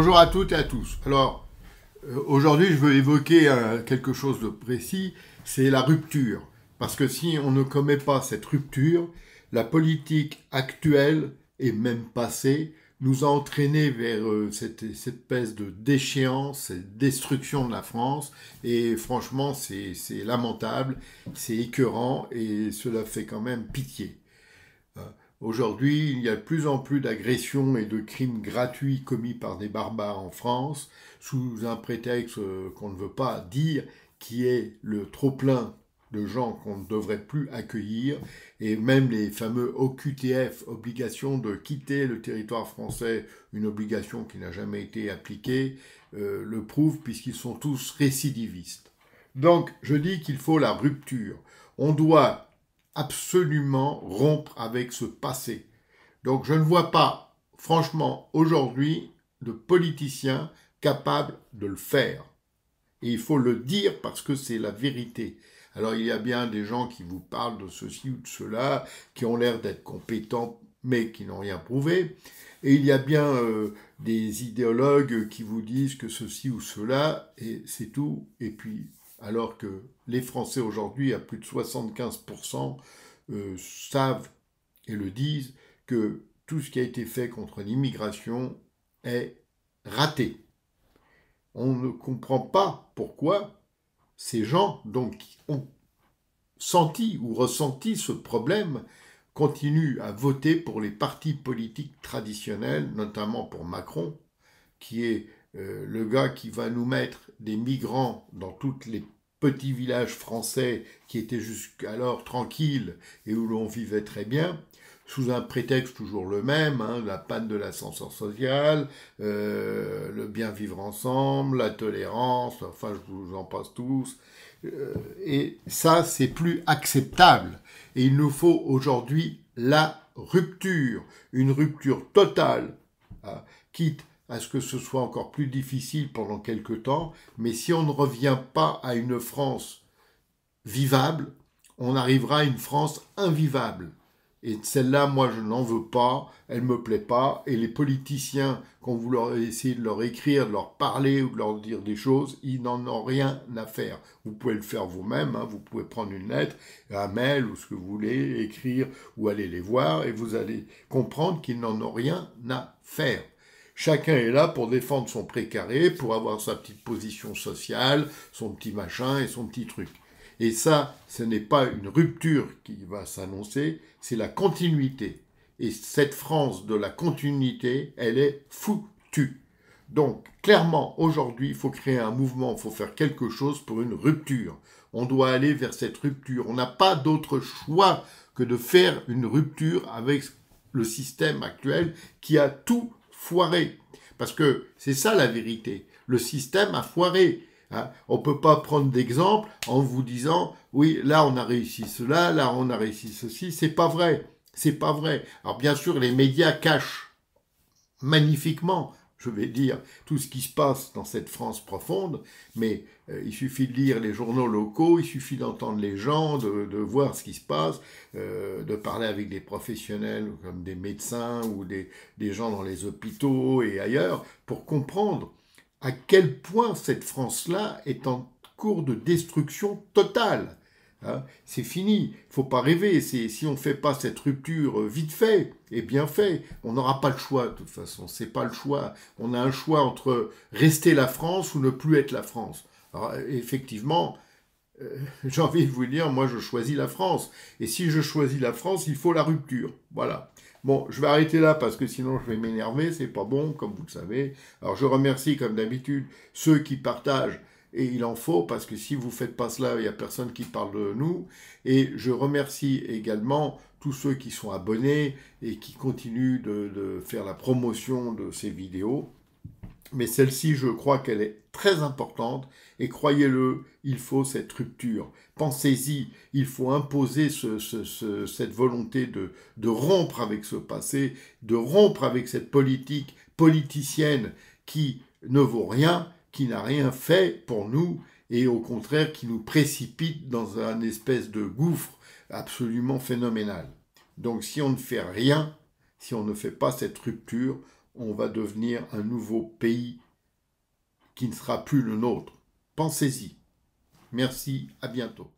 Bonjour à toutes et à tous. Alors, euh, aujourd'hui, je veux évoquer euh, quelque chose de précis, c'est la rupture. Parce que si on ne commet pas cette rupture, la politique actuelle et même passée nous a entraînés vers euh, cette, cette, espèce de déchéance, cette destruction de la France. Et franchement, c'est lamentable, c'est écœurant et cela fait quand même pitié. Aujourd'hui, il y a de plus en plus d'agressions et de crimes gratuits commis par des barbares en France, sous un prétexte qu'on ne veut pas dire, qui est le trop-plein de gens qu'on ne devrait plus accueillir, et même les fameux OQTF, obligation de quitter le territoire français, une obligation qui n'a jamais été appliquée, euh, le prouvent puisqu'ils sont tous récidivistes. Donc je dis qu'il faut la rupture. On doit absolument rompre avec ce passé. Donc je ne vois pas, franchement, aujourd'hui, de politicien capable de le faire. Et il faut le dire parce que c'est la vérité. Alors il y a bien des gens qui vous parlent de ceci ou de cela, qui ont l'air d'être compétents mais qui n'ont rien prouvé. Et il y a bien euh, des idéologues qui vous disent que ceci ou cela, et c'est tout, et puis alors que les Français aujourd'hui, à plus de 75%, euh, savent et le disent que tout ce qui a été fait contre l'immigration est raté. On ne comprend pas pourquoi ces gens donc, qui ont senti ou ressenti ce problème continuent à voter pour les partis politiques traditionnels, notamment pour Macron, qui est euh, le gars qui va nous mettre des migrants dans tous les petits villages français qui étaient jusqu'alors tranquilles et où l'on vivait très bien, sous un prétexte toujours le même, hein, la panne de l'ascenseur social, euh, le bien vivre ensemble, la tolérance, enfin je vous en passe tous. Euh, et ça, c'est plus acceptable. Et il nous faut aujourd'hui la rupture, une rupture totale, hein, quitte à ce que ce soit encore plus difficile pendant quelque temps, mais si on ne revient pas à une France vivable, on arrivera à une France invivable. Et celle-là, moi, je n'en veux pas, elle ne me plaît pas, et les politiciens, quand vous leur essayez de leur écrire, de leur parler ou de leur dire des choses, ils n'en ont rien à faire. Vous pouvez le faire vous-même, hein. vous pouvez prendre une lettre, un mail ou ce que vous voulez, écrire ou aller les voir, et vous allez comprendre qu'ils n'en ont rien à faire. Chacun est là pour défendre son précaré, pour avoir sa petite position sociale, son petit machin et son petit truc. Et ça, ce n'est pas une rupture qui va s'annoncer, c'est la continuité. Et cette France de la continuité, elle est foutue. Donc, clairement, aujourd'hui, il faut créer un mouvement, il faut faire quelque chose pour une rupture. On doit aller vers cette rupture. On n'a pas d'autre choix que de faire une rupture avec le système actuel qui a tout foiré. Parce que c'est ça la vérité. Le système a foiré. Hein. On ne peut pas prendre d'exemple en vous disant oui, là on a réussi cela, là on a réussi ceci. C'est pas vrai. C'est pas vrai. Alors bien sûr, les médias cachent magnifiquement je vais dire, tout ce qui se passe dans cette France profonde, mais euh, il suffit de lire les journaux locaux, il suffit d'entendre les gens, de, voir ce qui se passe, euh, de parler avec des professionnels comme des médecins ou des gens dans les hôpitaux et ailleurs, pour comprendre à quel point cette France-là est en cours de destruction totale, Hein, c'est fini, faut pas rêver. Si on ne fait pas cette rupture euh, vite fait et bien fait, on n'aura pas le choix de toute façon. C'est pas le choix. On a un choix entre rester la France ou ne plus être la France. effectivement, euh, j'ai envie de vous dire, moi je choisis la France. Et si je choisis la France, il faut la rupture. Voilà. Bon, je vais arrêter là parce que sinon je vais m'énerver, c'est pas bon, comme vous le savez. Alors je remercie comme d'habitude ceux qui partagent et il en faut, parce que si vous faites pas cela, il y a personne qui parle de nous. Et je remercie également tous ceux qui sont abonnés et qui continuent de, faire la promotion de ces vidéos. Mais celle-ci, je crois qu'elle est très importante et croyez-le, il faut cette rupture. Pensez-y, il faut imposer cette volonté de rompre avec ce passé, de rompre avec cette politique politicienne qui ne vaut rien qui n'a rien fait pour nous et au contraire qui nous précipite dans un espèce de gouffre absolument phénoménal. Donc si on ne fait rien, si on ne fait pas cette rupture, on va devenir un nouveau pays qui ne sera plus le nôtre. Pensez-y. Merci, à bientôt.